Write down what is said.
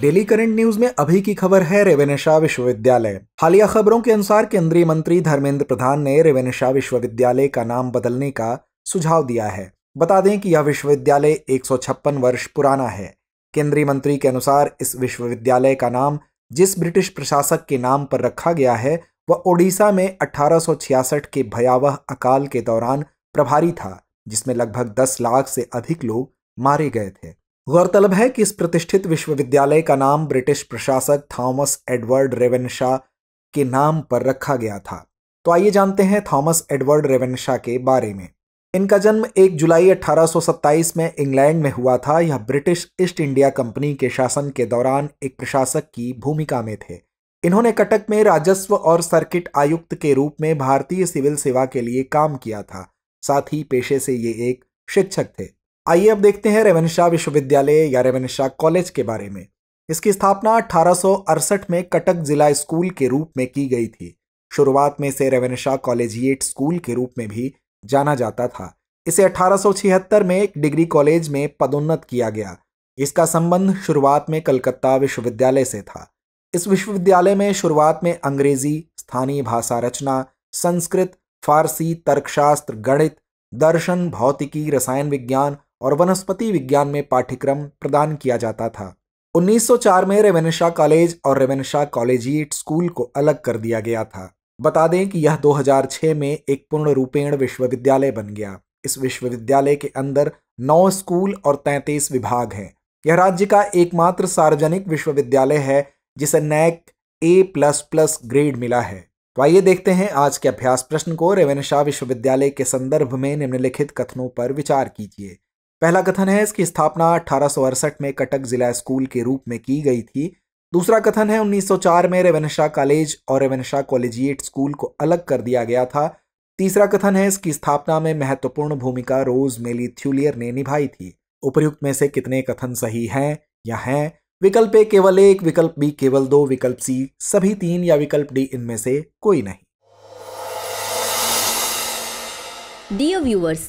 daily current news में अभी की खबर है रेवेनशा विश्वविद्यालय हालिया खबरों के अनुसार केंद्रीय मंत्री धर्मेंद्र प्रधान ने रेवेनशा विश्वविद्यालय का नाम बदलने का सुझाव दिया है बता दें कि यह विश्वविद्यालय एक वर्ष पुराना है केंद्रीय मंत्री के अनुसार इस विश्वविद्यालय का नाम जिस ब्रिटिश प्रशासक के नाम पर रखा गया है वह ओडिशा में 1866 के भयावह अकाल के दौरान प्रभारी था जिसमें लगभग 10 लाख से अधिक लोग मारे गए थे गौरतलब है कि इस प्रतिष्ठित विश्वविद्यालय का नाम ब्रिटिश प्रशासक थॉमस एडवर्ड रेवेनशा के नाम पर रखा गया था तो आइए जानते हैं थॉमस एडवर्ड रेवेनशा के बारे में इनका जन्म 1 जुलाई 1827 में इंग्लैंड में हुआ था यह ब्रिटिश ईस्ट इंडिया कंपनी के शासन के दौरान एक प्रशासक की भूमिका में थे इन्होंने कटक में राजस्व और सर्किट आयुक्त के रूप में भारतीय सिविल सेवा के लिए काम किया था साथ ही पेशे से ये एक शिक्षक थे आइए अब देखते हैं रेवन शाह विश्वविद्यालय या रेवन शाह कॉलेज के बारे में इसकी स्थापना अठारह में कटक जिला स्कूल के रूप में की गई थी शुरुआत में इसे रेवन शाह कॉलेजिएट स्कूल के रूप में भी जाना जाता था इसे अठारह में एक डिग्री कॉलेज में पदोन्नत किया गया इसका संबंध शुरुआत में कलकत्ता विश्वविद्यालय से था इस विश्वविद्यालय में शुरुआत में अंग्रेजी स्थानीय भाषा रचना संस्कृत फारसी तर्कशास्त्र गणित दर्शन भौतिकी रसायन विज्ञान और वनस्पति विज्ञान में पाठ्यक्रम प्रदान किया जाता था 1904 में रेवेनशा कॉलेज और रेवेनशा कॉलेजिएट स्कूल को अलग कर दिया गया था बता दें कि यह 2006 में एक पूर्ण रूपेण विश्वविद्यालय बन गया इस विश्वविद्यालय के अंदर नौ स्कूल और तैंतीस विभाग हैं यह राज्य का एकमात्र सार्वजनिक विश्वविद्यालय है जिसे NAAC A plus plus grade मिला है तो आइए देखते हैं आज के अभ्यास प्रश्न को रेवेनशा विश्वविद्यालय के संदर्भ में निम्नलिखित कथनों पर विचार कीजिए पहला कथन है इसकी स्थापना अठारह में कटक जिला स्कूल के रूप में की गई थी दूसरा कथन है 1904 में रेवनशाह कॉलेज और रेवनशाह कॉलेजिएट स्कूल को अलग कर दिया गया था तीसरा कथन है इसकी स्थापना में महत्वपूर्ण भूमिका रोज मेली थ्यूलियर ने निभाई थी उपयुक्त में से कितने कथन सही हैं या हैं विकल्प ए केवल एक विकल्प बी केवल दो विकल्प सी सभी तीन या विकल्प डी इनमें से कोई नहीं डियर व्यूवर्स